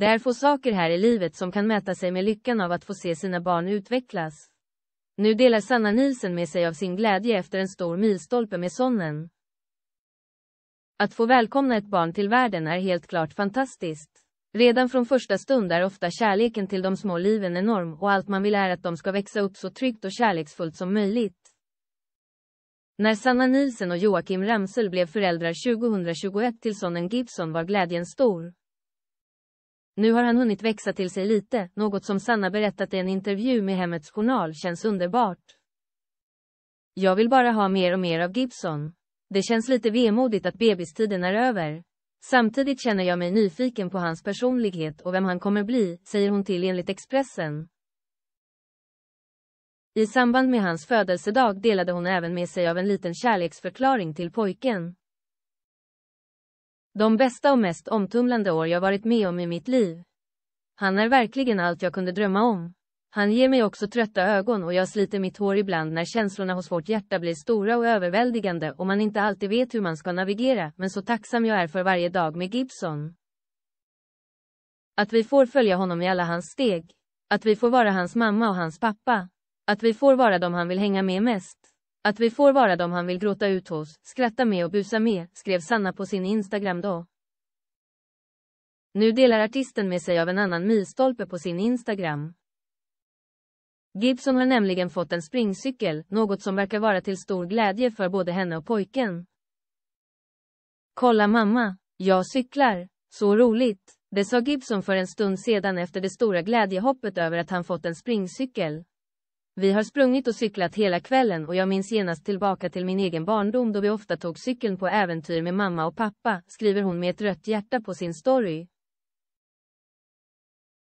Det är få saker här i livet som kan mäta sig med lyckan av att få se sina barn utvecklas. Nu delar Sanna Nilsen med sig av sin glädje efter en stor milstolpe med sonen. Att få välkomna ett barn till världen är helt klart fantastiskt. Redan från första stund är ofta kärleken till de små liven enorm och allt man vill är att de ska växa upp så tryggt och kärleksfullt som möjligt. När Sanna Nilsen och Joakim Ramsel blev föräldrar 2021 till sonen Gibson var glädjen stor. Nu har han hunnit växa till sig lite, något som Sanna berättat i en intervju med Hemmets Journal känns underbart. Jag vill bara ha mer och mer av Gibson. Det känns lite vemodigt att bebistiden är över. Samtidigt känner jag mig nyfiken på hans personlighet och vem han kommer bli, säger hon till enligt Expressen. I samband med hans födelsedag delade hon även med sig av en liten kärleksförklaring till pojken. De bästa och mest omtumlande år jag varit med om i mitt liv. Han är verkligen allt jag kunde drömma om. Han ger mig också trötta ögon och jag sliter mitt hår ibland när känslorna hos vårt hjärta blir stora och överväldigande och man inte alltid vet hur man ska navigera, men så tacksam jag är för varje dag med Gibson. Att vi får följa honom i alla hans steg. Att vi får vara hans mamma och hans pappa. Att vi får vara de han vill hänga med mest. Att vi får vara de han vill gråta ut hos, skratta med och busa med, skrev Sanna på sin Instagram då. Nu delar artisten med sig av en annan milstolpe på sin Instagram. Gibson har nämligen fått en springcykel, något som verkar vara till stor glädje för både henne och pojken. Kolla mamma, jag cyklar, så roligt, det sa Gibson för en stund sedan efter det stora glädjehoppet över att han fått en springcykel. Vi har sprungit och cyklat hela kvällen och jag minns genast tillbaka till min egen barndom då vi ofta tog cykeln på äventyr med mamma och pappa, skriver hon med ett rött hjärta på sin story.